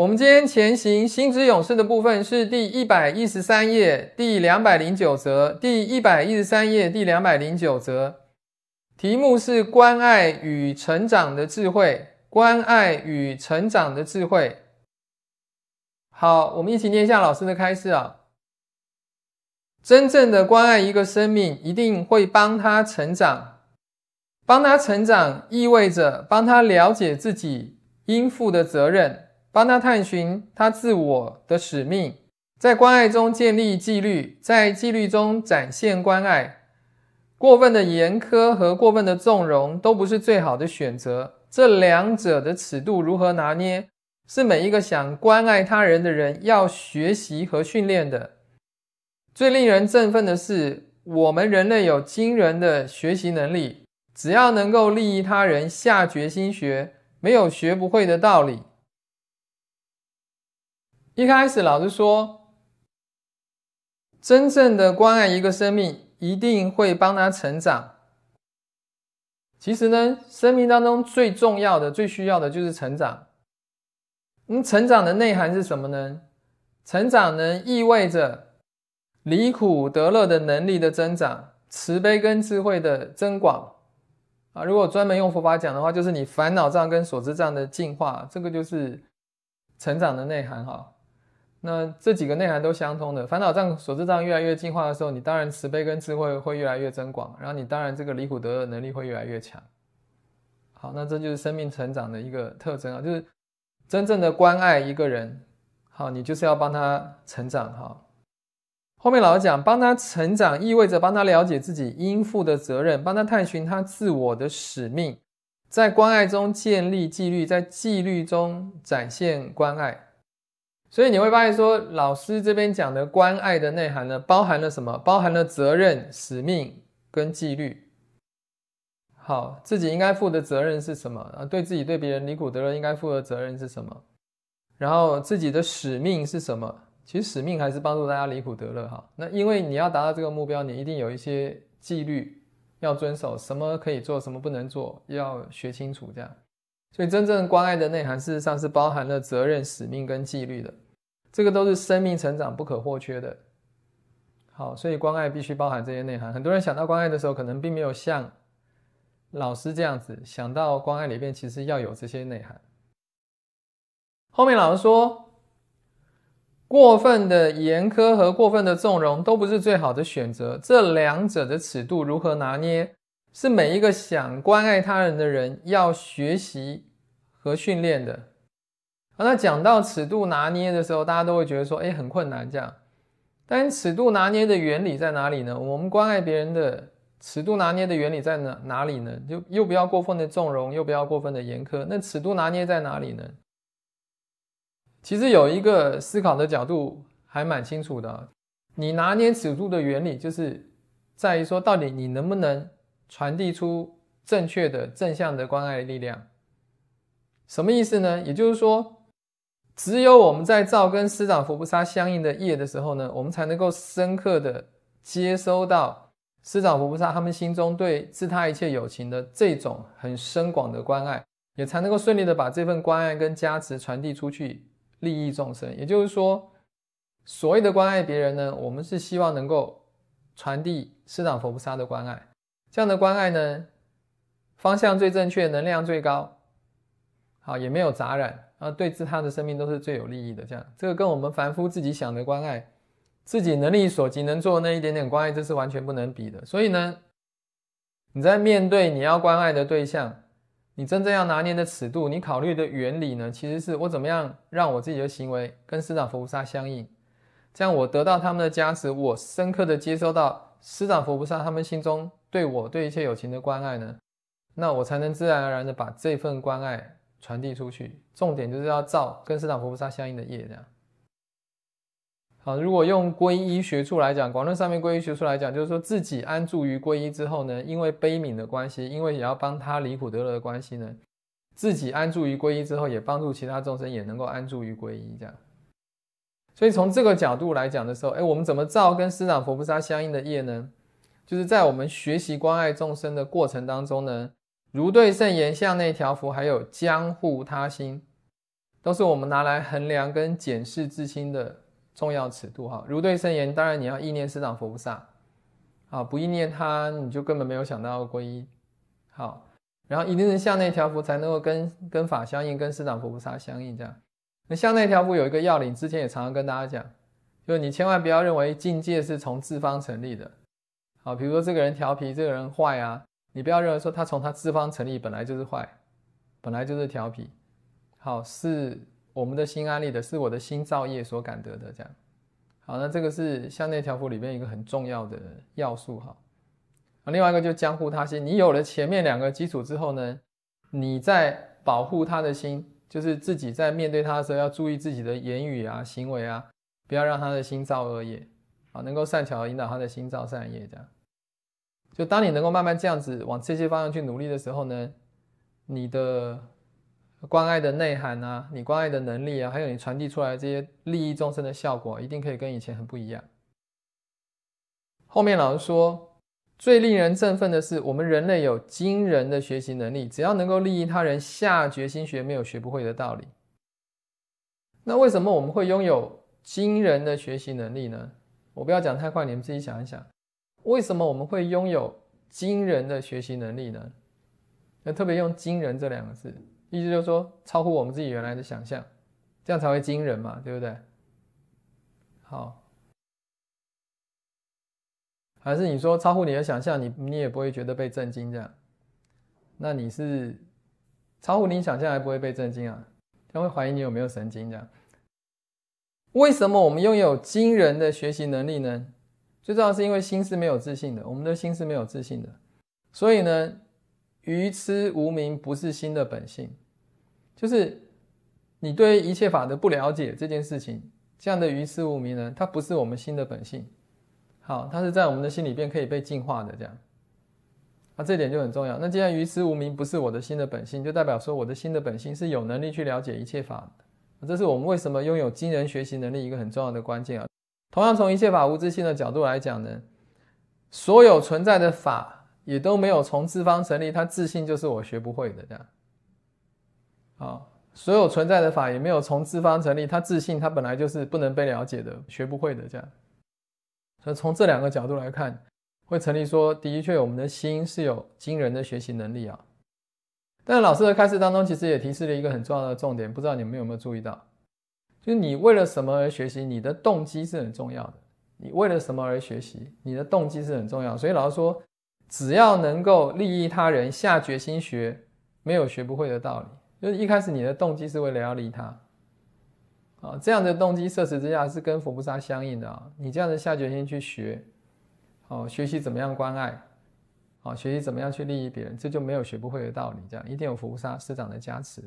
我们今天前行《心之勇士》的部分是第一百一十三页第两百零九则。第一百一十三页第两百零九则，题目是“关爱与成长的智慧”。关爱与成长的智慧。好，我们一起念一下老师的开示啊。真正的关爱一个生命，一定会帮他成长。帮他成长，意味着帮他了解自己应负的责任。帮他探寻他自我的使命，在关爱中建立纪律，在纪律中展现关爱。过分的严苛和过分的纵容都不是最好的选择。这两者的尺度如何拿捏，是每一个想关爱他人的人要学习和训练的。最令人振奋的是，我们人类有惊人的学习能力，只要能够利益他人，下决心学，没有学不会的道理。一开始老师说，真正的关爱一个生命，一定会帮他成长。其实呢，生命当中最重要的、最需要的就是成长。那成长的内涵是什么呢？成长能意味着离苦得乐的能力的增长，慈悲跟智慧的增广。啊，如果专门用佛法讲的话，就是你烦恼障跟所知障的进化。这个就是成长的内涵，哈。那这几个内涵都相通的，烦恼障、所知障越来越进化的时候，你当然慈悲跟智慧会越来越增广，然后你当然这个离苦得乐能力会越来越强。好，那这就是生命成长的一个特征啊，就是真正的关爱一个人。好，你就是要帮他成长哈。后面老师讲，帮他成长意味着帮他了解自己应负的责任，帮他探寻他自我的使命，在关爱中建立纪律，在纪律中展现关爱。所以你会发现，说老师这边讲的关爱的内涵呢，包含了什么？包含了责任、使命跟纪律。好，自己应该负的责任是什么？啊，对自己、对别人，离苦德乐应该负的责任是什么？然后自己的使命是什么？其实使命还是帮助大家离苦得乐哈。那因为你要达到这个目标，你一定有一些纪律要遵守，什么可以做，什么不能做，要学清楚这样。所以，真正关爱的内涵，事实上是包含了责任、使命跟纪律的，这个都是生命成长不可或缺的。好，所以关爱必须包含这些内涵。很多人想到关爱的时候，可能并没有像老师这样子想到关爱里面其实要有这些内涵。后面老师说过分的严苛和过分的纵容都不是最好的选择，这两者的尺度如何拿捏？是每一个想关爱他人的人要学习和训练的。啊，那讲到尺度拿捏的时候，大家都会觉得说，哎，很困难这样。但尺度拿捏的原理在哪里呢？我们关爱别人的尺度拿捏的原理在哪哪里呢？就又不要过分的纵容，又不要过分的严苛。那尺度拿捏在哪里呢？其实有一个思考的角度还蛮清楚的。你拿捏尺度的原理，就是在于说，到底你能不能。传递出正确的正向的关爱力量，什么意思呢？也就是说，只有我们在造跟师长佛菩萨相应的业的时候呢，我们才能够深刻的接收到师长佛菩萨他们心中对自他一切友情的这种很深广的关爱，也才能够顺利的把这份关爱跟加持传递出去，利益众生。也就是说，所谓的关爱别人呢，我们是希望能够传递师长佛菩萨的关爱。这样的关爱呢，方向最正确，能量最高，好，也没有杂染，啊，对自他的生命都是最有利益的。这样，这个跟我们凡夫自己想的关爱，自己能力所及能做那一点点关爱，这是完全不能比的。所以呢，你在面对你要关爱的对象，你真正要拿捏的尺度，你考虑的原理呢，其实是我怎么样让我自己的行为跟师长佛菩萨相应，这样我得到他们的加持，我深刻的接收到师长佛菩萨他们心中。对我对一切友情的关爱呢，那我才能自然而然的把这份关爱传递出去。重点就是要造跟斯坦福菩萨相应的业，这样。好，如果用皈依学处来讲，《广论》上面皈依学处来讲，就是说自己安住于皈依之后呢，因为悲悯的关系，因为也要帮他离苦得乐的关系呢，自己安住于皈依之后，也帮助其他众生也能够安住于皈依，这样。所以从这个角度来讲的时候，哎，我们怎么造跟斯坦福佛菩萨相应的业呢？就是在我们学习关爱众生的过程当中呢，如对圣言向内调伏，还有将护他心，都是我们拿来衡量跟检视自心的重要尺度哈。如对圣言，当然你要意念师长佛菩萨，啊，不意念他，你就根本没有想到皈依。好，然后一定是向内调伏，才能够跟跟法相应，跟师长佛菩萨相应。这样，那向内调伏有一个要领，之前也常常跟大家讲，就是你千万不要认为境界是从自方成立的。好，比如说这个人调皮，这个人坏啊，你不要认为说他从他资方成立本来就是坏，本来就是调皮。好，是我们的心安利的，是我的心造业所感得的这样。好，那这个是向内调伏里面一个很重要的要素哈。啊，另外一个就江湖他心，你有了前面两个基础之后呢，你在保护他的心，就是自己在面对他的时候要注意自己的言语啊、行为啊，不要让他的心造恶业。啊，能够善巧引导他的心造善业，这样，就当你能够慢慢这样子往这些方向去努力的时候呢，你的关爱的内涵啊，你关爱的能力啊，还有你传递出来这些利益众生的效果，一定可以跟以前很不一样。后面老师说，最令人振奋的是，我们人类有惊人的学习能力，只要能够利益他人，下决心学，没有学不会的道理。那为什么我们会拥有惊人的学习能力呢？我不要讲太快，你们自己想一想，为什么我们会拥有惊人的学习能力呢？那特别用“惊人”这两个字，意思就是说超乎我们自己原来的想象，这样才会惊人嘛，对不对？好，还是你说超乎你的想象，你你也不会觉得被震惊这样？那你是超乎你想象还不会被震惊啊？他会怀疑你有没有神经这样？为什么我们拥有惊人的学习能力呢？最重要是因为心是没有自信的，我们的心是没有自信的，所以呢，愚痴无明不是心的本性，就是你对一切法的不了解这件事情，这样的愚痴无明呢，它不是我们心的本性，好，它是在我们的心里边可以被净化的，这样，那这点就很重要。那既然愚痴无明不是我的心的本性，就代表说我的心的本性是有能力去了解一切法的。这是我们为什么拥有惊人学习能力一个很重要的关键啊。同样从一切法无自性的角度来讲呢，所有存在的法也都没有从自方成立，它自信就是我学不会的这样。啊，所有存在的法也没有从自方成立，它自信它本来就是不能被了解的，学不会的这样。所以从这两个角度来看，会成立说的确我们的心是有惊人的学习能力啊。那老师的开示当中，其实也提示了一个很重要的重点，不知道你们有没有注意到？就是你为了什么而学习？你的动机是很重要的。你为了什么而学习？你的动机是很重要。所以老师说，只要能够利益他人，下决心学，没有学不会的道理。就是一开始你的动机是为了要利他，啊，这样的动机设置之下是跟佛菩萨相应的啊。你这样子下决心去学，哦，学习怎么样关爱？好，学习怎么样去利益别人，这就没有学不会的道理。这样一定有务沙师长的加持。